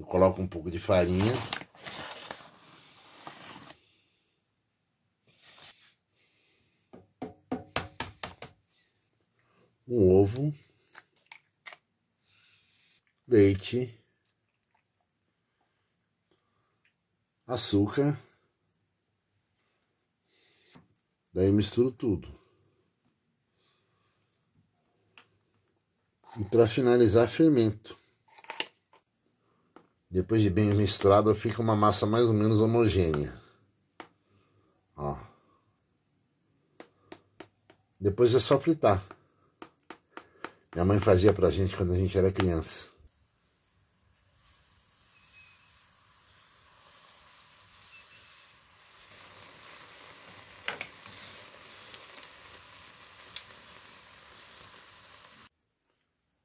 Eu coloco um pouco de farinha. Um ovo. Leite. Açúcar. Daí misturo tudo. E para finalizar, fermento. Depois de bem misturado, fica uma massa mais ou menos homogênea. Ó. Depois é só fritar. Minha mãe fazia pra gente quando a gente era criança.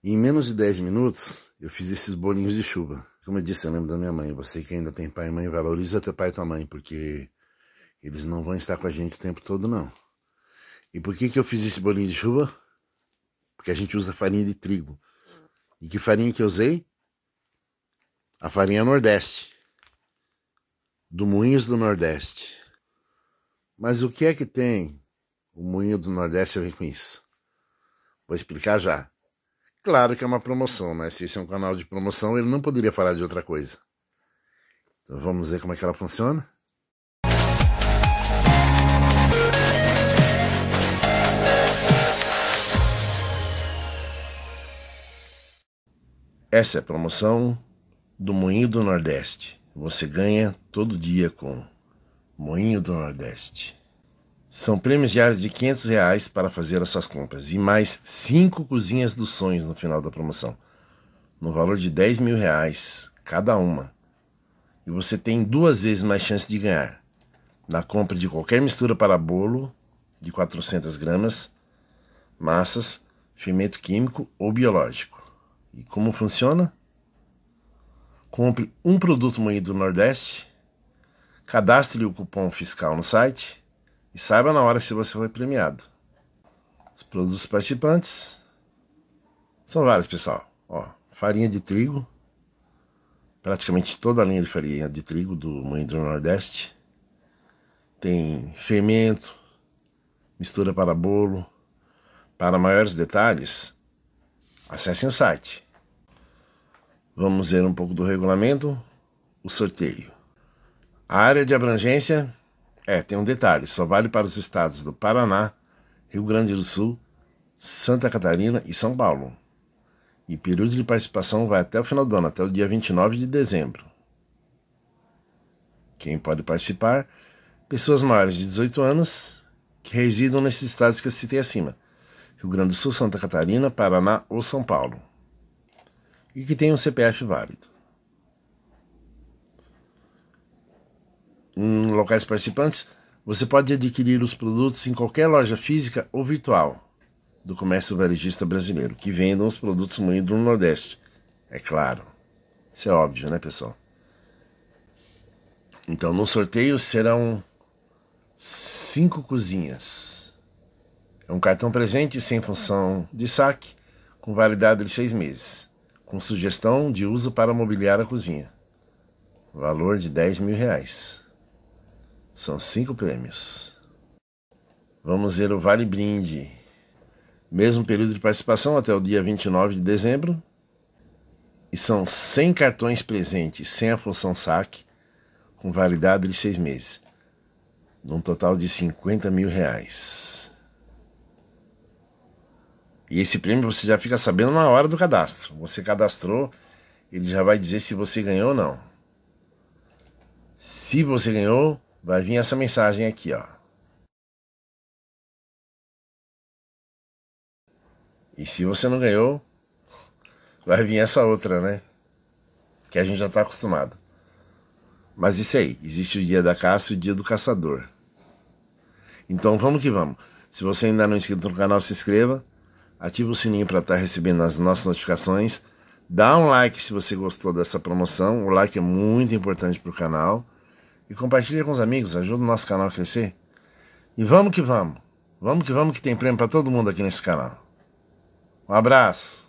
em menos de 10 minutos, eu fiz esses bolinhos de chuva. Como eu disse, eu lembro da minha mãe. Você que ainda tem pai e mãe, valoriza teu pai e tua mãe, porque eles não vão estar com a gente o tempo todo, não. E por que, que eu fiz esse bolinho de chuva? Porque a gente usa farinha de trigo. E que farinha que eu usei? A farinha Nordeste. Do Moinhos do Nordeste. Mas o que é que tem o Moinho do Nordeste a ver com isso? Vou explicar já. Claro que é uma promoção, né? Se isso é um canal de promoção, ele não poderia falar de outra coisa. Então vamos ver como é que ela funciona. Essa é a promoção do Moinho do Nordeste. Você ganha todo dia com Moinho do Nordeste. São prêmios diários de 500 reais para fazer as suas compras e mais 5 cozinhas dos sonhos no final da promoção, no valor de 10 mil reais cada uma. E você tem duas vezes mais chance de ganhar na compra de qualquer mistura para bolo de 400 gramas, massas, fermento químico ou biológico. E como funciona? Compre um produto moído do Nordeste, cadastre o cupom fiscal no site e saiba na hora se você foi premiado. Os produtos participantes são vários, pessoal. Ó, farinha de trigo, praticamente toda a linha de farinha de trigo do Mãe do Nordeste. Tem fermento, mistura para bolo. Para maiores detalhes, acessem o site. Vamos ver um pouco do regulamento, o sorteio. A área de abrangência é, tem um detalhe: só vale para os estados do Paraná, Rio Grande do Sul, Santa Catarina e São Paulo. E período de participação vai até o final do ano, até o dia 29 de dezembro. Quem pode participar? Pessoas maiores de 18 anos que residam nesses estados que eu citei acima: Rio Grande do Sul, Santa Catarina, Paraná ou São Paulo. E que tenham um CPF válido. em locais participantes, você pode adquirir os produtos em qualquer loja física ou virtual do comércio varejista brasileiro, que vendam os produtos moídos no Nordeste. É claro. Isso é óbvio, né, pessoal? Então, no sorteio serão cinco cozinhas. É um cartão presente sem função de saque, com validade de seis meses, com sugestão de uso para mobiliar a cozinha. Valor de 10 mil reais. São cinco prêmios. Vamos ver o Vale Brinde. Mesmo período de participação até o dia 29 de dezembro. E são 100 cartões presentes, sem a função saque, com validade de seis meses. Num total de 50 mil reais. E esse prêmio você já fica sabendo na hora do cadastro. Você cadastrou, ele já vai dizer se você ganhou ou não. Se você ganhou, Vai vir essa mensagem aqui, ó. E se você não ganhou, vai vir essa outra, né? Que a gente já está acostumado. Mas isso aí, existe o dia da caça e o dia do caçador. Então vamos que vamos. Se você ainda não é inscrito no canal, se inscreva, ative o sininho para estar tá recebendo as nossas notificações, dá um like se você gostou dessa promoção, o like é muito importante para o canal e compartilha com os amigos, ajuda o nosso canal a crescer. E vamos que vamos. Vamos que vamos que tem prêmio para todo mundo aqui nesse canal. Um abraço.